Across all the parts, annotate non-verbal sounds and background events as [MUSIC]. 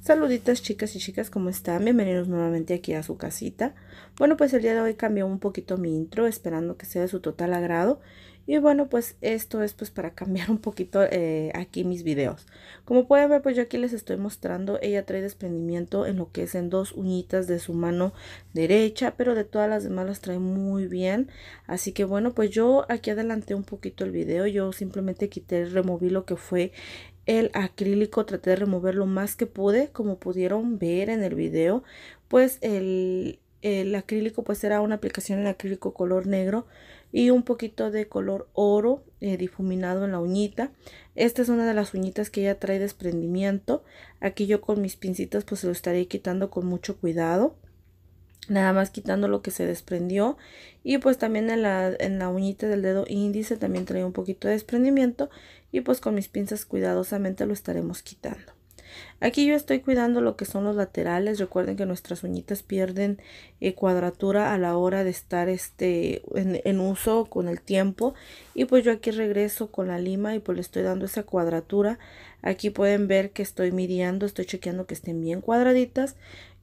Saluditas chicas y chicas, ¿cómo están? Bienvenidos nuevamente aquí a su casita. Bueno, pues el día de hoy cambió un poquito mi intro, esperando que sea de su total agrado. Y bueno, pues esto es pues para [LAUGHS] cambiar un poquito eh, aquí mis videos. Como pueden ver, pues yo aquí les estoy mostrando, ella trae desprendimiento en lo que es en dos uñitas de su mano derecha, pero de todas las demás las trae muy bien. Así que bueno, pues yo aquí adelanté un poquito el video, yo simplemente quité, removí lo que fue el acrílico traté de remover lo más que pude como pudieron ver en el video pues el, acrílico pues era una aplicación en acrílico color negro y un poquito de color oro eh, difuminado en la uñita esta es una de las uñitas que ya trae desprendimiento aquí yo con mis pincitas pues se lo estaré quitando con mucho cuidado nada más quitando lo que se desprendió y pues también en la, en la uñita del dedo índice también trae un poquito de desprendimiento y pues con mis pinzas cuidadosamente lo estaremos quitando. Aquí yo estoy cuidando lo que son los laterales, recuerden que nuestras uñitas pierden eh, cuadratura a la hora de estar este, en, en uso con el tiempo y pues yo aquí regreso con la lima y pues le estoy dando esa cuadratura, aquí pueden ver que estoy midiendo, estoy chequeando que estén bien cuadraditas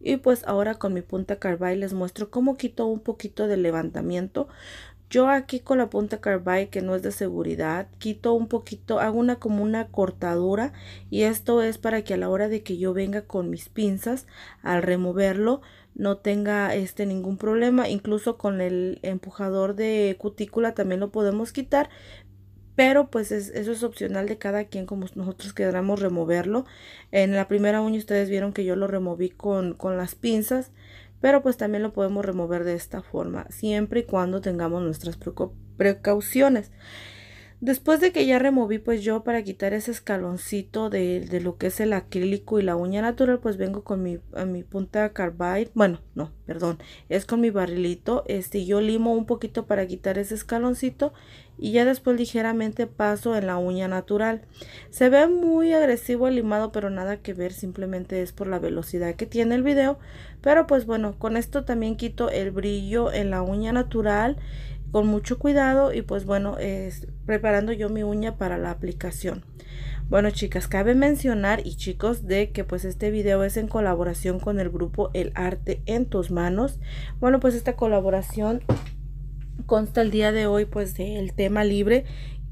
y pues ahora con mi punta carbide les muestro cómo quito un poquito de levantamiento yo aquí con la punta carbide que no es de seguridad quito un poquito hago una como una cortadura y esto es para que a la hora de que yo venga con mis pinzas al removerlo no tenga este ningún problema incluso con el empujador de cutícula también lo podemos quitar pero pues eso es opcional de cada quien como nosotros queramos removerlo. En la primera uña ustedes vieron que yo lo removí con, con las pinzas, pero pues también lo podemos remover de esta forma, siempre y cuando tengamos nuestras precauciones. Después de que ya removí pues yo para quitar ese escaloncito de, lo que es el acrílico y la uña natural, pues vengo con mi, punta carbide, bueno, no, perdón, es con mi barrilito, este, yo limo un poquito para quitar ese escaloncito y ya después ligeramente paso en la uña natural. Se ve muy agresivo el limado, pero nada que ver, simplemente es por la velocidad que tiene el video, pero pues bueno, con esto también quito el brillo en la uña natural con mucho cuidado y pues bueno, es preparando yo mi uña para la aplicación. Bueno chicas, cabe mencionar y chicos de que pues este video es en colaboración con el grupo El Arte en Tus Manos. Bueno pues esta colaboración consta el día de hoy pues del tema libre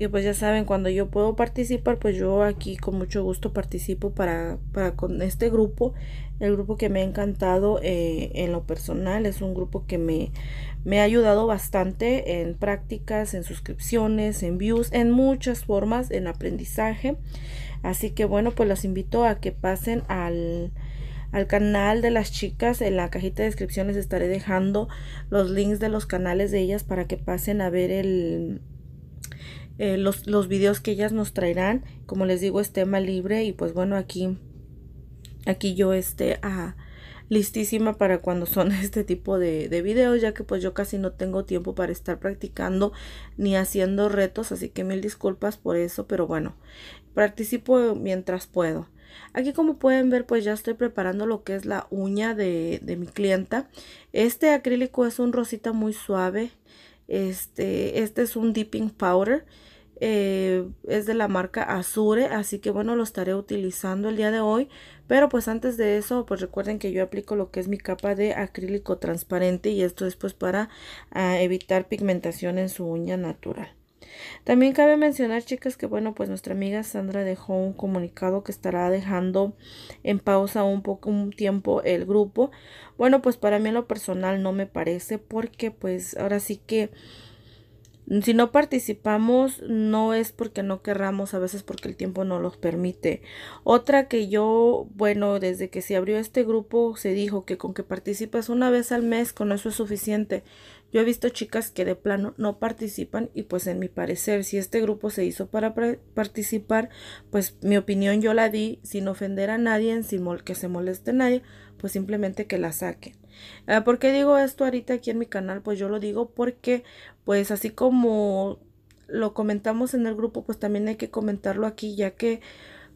y pues ya saben, cuando yo puedo participar, pues yo aquí con mucho gusto participo para, con este grupo. El grupo que me ha encantado eh, en lo personal es un grupo que me, ha ayudado bastante en prácticas, en suscripciones, en views, en muchas formas, en aprendizaje. Así que bueno, pues los invito a que pasen al, al canal de las chicas. En la cajita de descripción les estaré dejando los links de los canales de ellas para que pasen a ver el eh, los, los videos que ellas nos traerán. Como les digo, es tema libre y pues bueno, aquí, aquí yo esté ah, listísima para cuando son [LAUGHS] este tipo de, de videos, ya que pues yo casi no tengo tiempo para estar practicando ni haciendo retos, así que mil disculpas por eso, pero bueno, participo mientras puedo. Aquí como pueden ver pues ya estoy preparando lo que es la uña de, de mi clienta. Este acrílico es un rosita muy suave. Este, este es un dipping powder. Eh, es de la marca Azure, así que bueno, lo estaré utilizando el día de hoy. Pero pues antes de eso, pues recuerden que yo aplico lo que es mi capa de acrílico transparente y esto es pues para ah, evitar pigmentación en su uña natural. También cabe mencionar, chicas, que bueno, pues nuestra amiga Sandra dejó un comunicado que estará dejando en pausa un poco un tiempo el grupo. Bueno, pues para mí en lo personal no me parece porque pues ahora sí que si no participamos, no es porque no querramos, a veces porque el tiempo no los permite. Otra que yo, bueno, desde que se abrió este grupo, se dijo que con que participas una vez al mes, con eso es suficiente. Yo he visto chicas que de plano no participan y pues en mi parecer, si este grupo se hizo para participar, pues mi opinión yo la di sin ofender a nadie, sin que se moleste nadie, pues simplemente que la saquen. Ah, ¿Por qué digo esto ahorita aquí en mi canal? Pues yo lo digo porque, pues así como lo comentamos en el grupo, pues también hay que comentarlo aquí, ya que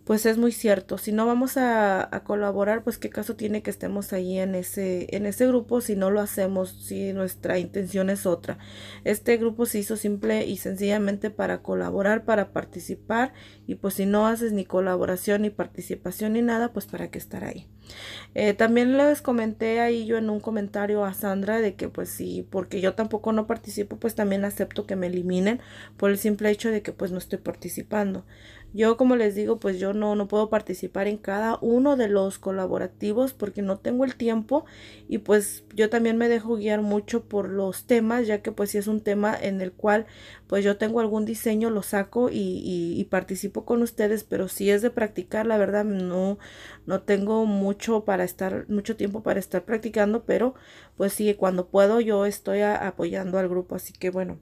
pues es muy cierto. Si no vamos a, colaborar, pues qué caso tiene que estemos ahí en ese, en ese grupo si no lo hacemos, si nuestra intención es otra. Este grupo se hizo simple y sencillamente para colaborar, para participar, y pues si no haces ni colaboración, ni participación, ni nada, pues para qué estar ahí. Eh, también les comenté ahí yo en un comentario a Sandra de que pues sí, porque yo tampoco no participo, pues también acepto que me eliminen por el simple hecho de que pues no estoy participando. Yo como les digo, pues yo no, no puedo participar en cada uno de los colaborativos porque no tengo el tiempo y pues yo también me dejo guiar mucho por los temas, ya que pues si es un tema en el cual pues yo tengo algún diseño, lo saco y, participo con ustedes, pero si es de practicar, la verdad no, no tengo mucho para estar, mucho tiempo para estar practicando, pero pues sí, cuando puedo yo estoy apoyando al grupo, así que bueno.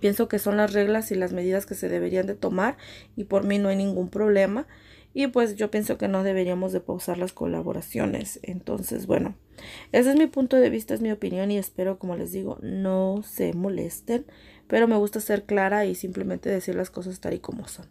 Pienso que son las reglas y las medidas que se deberían de tomar y por mí no hay ningún problema. Y pues yo pienso que no deberíamos de pausar las colaboraciones. Entonces, bueno, ese es mi punto de vista, es mi opinión y espero, como les digo, no se molesten. Pero me gusta ser clara y simplemente decir las cosas tal y como son.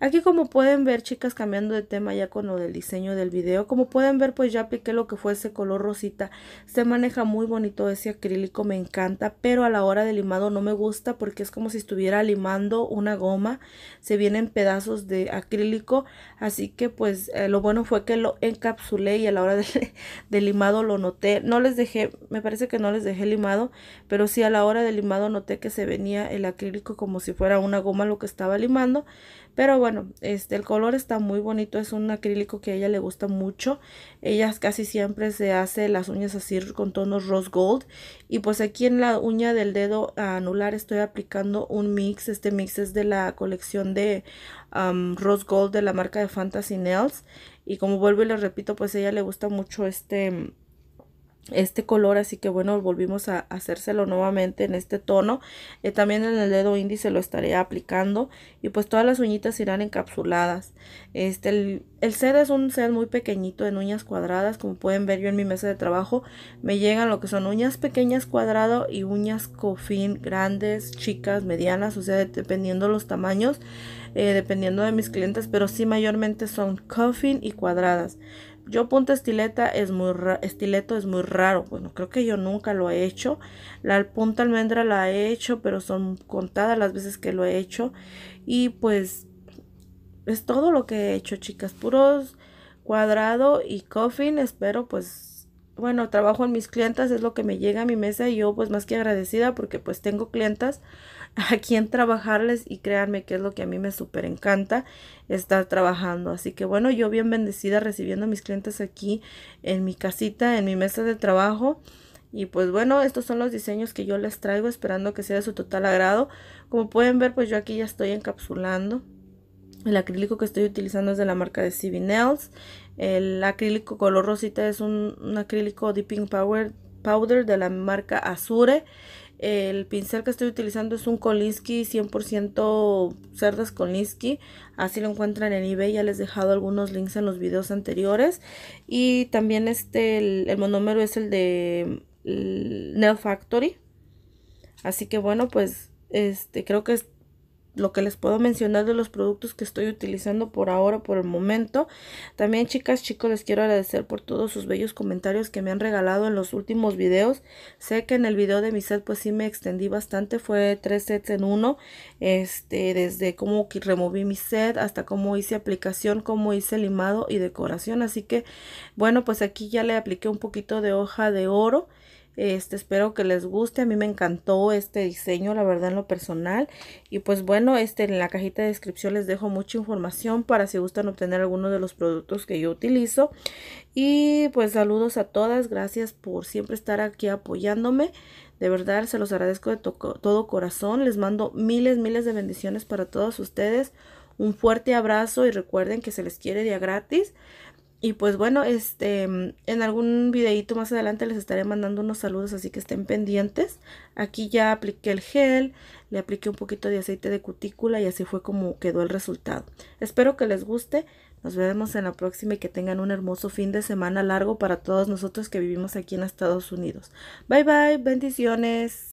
Aquí como pueden ver, chicas, cambiando de tema ya con lo del diseño del video, como pueden ver, pues ya apliqué lo que fue ese color rosita. Se maneja muy bonito ese acrílico, me encanta, pero a la hora de limado no me gusta porque es como si estuviera limando una goma. Se vienen pedazos de acrílico, así que pues eh, lo bueno fue que lo encapsulé y a la hora de, [LAUGHS] de limado lo noté. No les dejé, me parece que no les dejé limado, pero sí a la hora de limado noté que se venía el acrílico como si fuera una goma lo que estaba limando pero bueno, este, el color está muy bonito, es un acrílico que a ella le gusta mucho. Ella casi siempre se hace las uñas así con tonos rose gold. Y pues aquí en la uña del dedo anular estoy aplicando un mix. Este mix es de la colección de um, rose gold de la marca de Fantasy Nails. Y como vuelvo y les repito, pues a ella le gusta mucho este este color así que bueno volvimos a hacérselo nuevamente en este tono eh, también en el dedo índice lo estaré aplicando y pues todas las uñitas irán encapsuladas este el, el es un set muy pequeñito en uñas cuadradas como pueden ver yo en mi mesa de trabajo me llegan lo que son uñas pequeñas cuadrado y uñas cofín grandes chicas medianas o sea dependiendo los tamaños eh, dependiendo de mis clientes pero sí mayormente son cofín y cuadradas yo punta estileta es muy estileto es muy raro. Bueno, creo que yo nunca lo he hecho. La punta almendra la he hecho, pero son contadas las veces que lo he hecho. Y pues es todo lo que he hecho, chicas. Puros cuadrado y coffin. Espero pues bueno, trabajo en mis clientas, es lo que me llega a mi mesa y yo pues más que agradecida porque pues tengo clientas [LAUGHS] a quien trabajarles y créanme que es lo que a mí me súper encanta estar trabajando. Así que bueno, yo bien bendecida recibiendo a mis clientes aquí en mi casita, en mi mesa de trabajo. Y pues bueno, estos son los diseños que yo les traigo esperando que sea de su total agrado. Como pueden ver, pues yo aquí ya estoy encapsulando. El acrílico que estoy utilizando es de la marca de CB Nails. El acrílico color rosita es un, acrílico Dipping Power Powder de la marca Azure. El pincel que estoy utilizando es un Kolinsky 100% cerdas Kolinsky. Así lo encuentran en eBay. Ya les he dejado algunos links en los videos anteriores. Y también este, el, monómero es el de Nail Factory. Así que bueno, pues este, creo que lo que les puedo mencionar de los productos que estoy utilizando por ahora, por el momento. También chicas, chicos, les quiero agradecer por todos sus bellos comentarios que me han regalado en los últimos videos. Sé que en el video de mi set pues sí me extendí bastante, fue tres sets en uno. Este, desde cómo removí mi set hasta cómo hice aplicación, cómo hice limado y decoración. Así que bueno, pues aquí ya le apliqué un poquito de hoja de oro. Este, espero que les guste. A mí me encantó este diseño, la verdad, en lo personal. Y pues bueno, este, en la cajita de descripción les dejo mucha información para si gustan obtener algunos de los productos que yo utilizo. Y pues saludos a todas. Gracias por siempre estar aquí apoyándome. De verdad, se los agradezco de todo corazón. Les mando miles, miles de bendiciones para todos ustedes. Un fuerte abrazo y recuerden que se les quiere día gratis. Y pues bueno, este, en algún videito más adelante les estaré mandando unos saludos, así que estén pendientes. Aquí ya apliqué el gel, le apliqué un poquito de aceite de cutícula y así fue como quedó el resultado. Espero que les guste, nos vemos en la próxima y que tengan un hermoso fin de semana largo para todos nosotros que vivimos aquí en Estados Unidos. Bye bye, bendiciones.